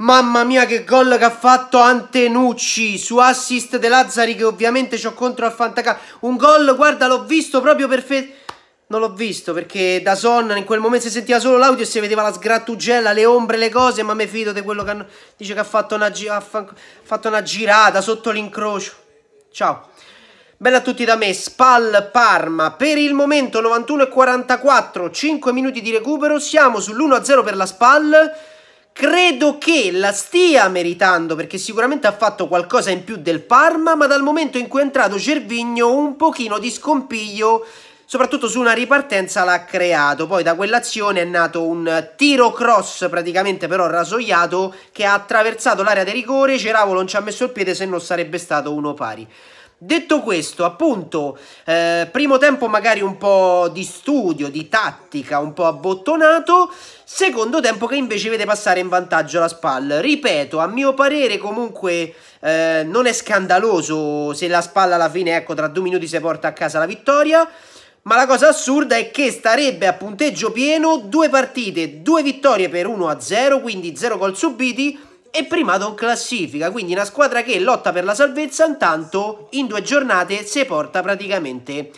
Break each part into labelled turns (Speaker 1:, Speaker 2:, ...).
Speaker 1: Mamma mia che gol che ha fatto Antenucci su assist De Lazzari che ovviamente c'ho contro al Fantacalcio. Un gol, guarda, l'ho visto proprio perfetto. Non l'ho visto perché da sonna in quel momento si sentiva solo l'audio e si vedeva la sgrattugella, le ombre, le cose, ma mi fido di quello che hanno... dice che ha fatto una, gi... ha fatto una girata sotto l'incrocio. Ciao. Bella a tutti da me, Spal Parma. Per il momento 91 e 44, 5 minuti di recupero, siamo sull'1-0 per la Spal credo che la stia meritando perché sicuramente ha fatto qualcosa in più del Parma, ma dal momento in cui è entrato Cervigno un pochino di scompiglio soprattutto su una ripartenza l'ha creato. Poi da quell'azione è nato un tiro cross praticamente però rasoiato che ha attraversato l'area di rigore, Ceravo non ci ha messo il piede se non sarebbe stato uno pari. Detto questo, appunto, eh, primo tempo magari un po' di studio, di tattica, un po' abbottonato, secondo tempo che invece vede passare in vantaggio la SPAL. Ripeto, a mio parere comunque eh, non è scandaloso se la SPAL alla fine, ecco, tra due minuti si porta a casa la vittoria, ma la cosa assurda è che starebbe a punteggio pieno due partite, due vittorie per 1-0, quindi 0 gol subiti, e primato classifica, quindi una squadra che lotta per la salvezza intanto in due giornate si porta praticamente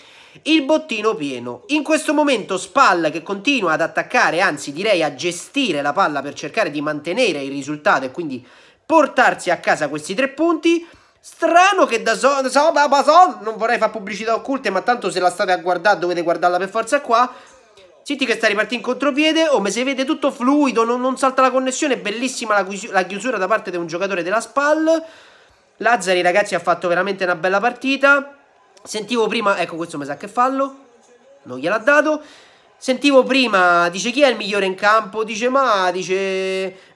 Speaker 1: il bottino pieno. In questo momento Spal che continua ad attaccare, anzi direi a gestire la palla per cercare di mantenere il risultato e quindi portarsi a casa questi tre punti. Strano che da so, so, da so, non vorrei fare pubblicità occulte, ma tanto se la state a guardare dovete guardarla per forza qua. Senti che sta ripartendo in contropiede, oh, ma si vede tutto fluido, non, non salta la connessione, bellissima la, la, chiusura da parte di un giocatore della SPAL. Lazzari, ragazzi, ha fatto veramente una bella partita. Sentivo prima, ecco questo mi sa che fallo, non gliel'ha dato. Sentivo prima, dice chi è il migliore in campo? Dice ma, dice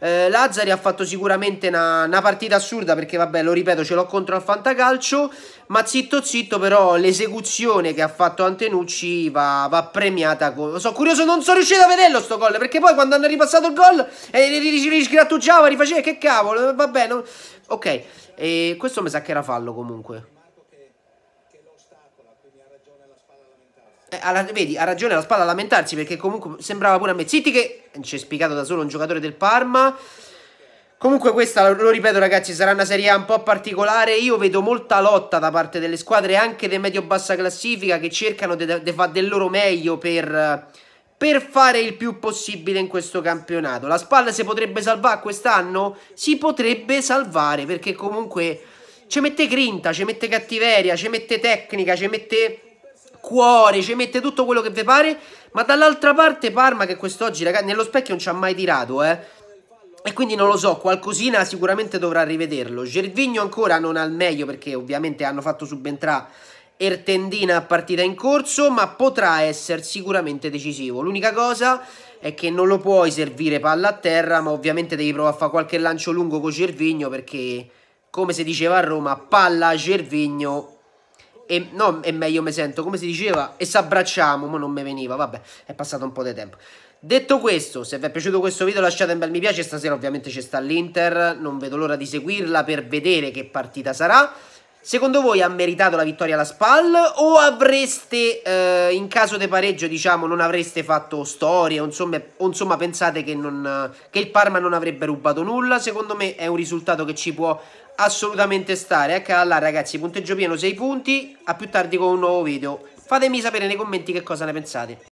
Speaker 1: eh, Lazzari ha fatto sicuramente una, partita assurda perché vabbè lo ripeto ce l'ho contro al Fantacalcio ma zitto zitto però l'esecuzione che ha fatto Antenucci va, va premiata con... Sono curioso, non sono riuscito a vederlo sto gol perché poi quando hanno ripassato il gol eh, risgrattugiava, rifaceva che cavolo, vabbè, non... ok, e questo mi sa che era fallo comunque. alla, eh, vedi, ha ragione la spalla a lamentarsi perché comunque sembrava pure a Mezziti che eh, ci è spiegato da solo un giocatore del Parma. Comunque questa, lo ripeto ragazzi, sarà una serie un po' particolare. Io vedo molta lotta da parte delle squadre anche di medio-bassa classifica che cercano di de, de fare del loro meglio per, per fare il più possibile in questo campionato. La spalla si potrebbe salvare quest'anno? Si potrebbe salvare perché comunque ci mette grinta, ci mette cattiveria, ci mette tecnica, ci mette cuore, ci mette tutto quello che vi pare. Ma dall'altra parte Parma che quest'oggi, ragazzi, nello specchio non ci ha mai tirato, eh. E quindi non lo so, qualcosina sicuramente dovrà rivederlo. Gervigno ancora non al meglio perché ovviamente hanno fatto subentrare Ertendina a partita in corso, ma potrà essere sicuramente decisivo. L'unica cosa è che non lo puoi servire palla a terra, ma ovviamente devi provare a fare qualche lancio lungo con Gervigno perché, come si diceva a Roma, palla a Gervigno e no, e meglio mi sento, come si diceva, e abbracciamo, ma non mi veniva, vabbè, è passato un po' di tempo. Detto questo, se vi è piaciuto questo video lasciate un bel mi piace, stasera ovviamente ci sta l'Inter, non vedo l'ora di seguirla per vedere che partita sarà. Secondo voi ha meritato la vittoria alla SPAL o avreste, eh, in caso di pareggio, diciamo, non avreste fatto storie o insomma, insomma pensate che, non, che, il Parma non avrebbe rubato nulla? Secondo me è un risultato che ci può assolutamente stare. Ecco là ragazzi, punteggio pieno 6 punti, a più tardi con un nuovo video. Fatemi sapere nei commenti che cosa ne pensate.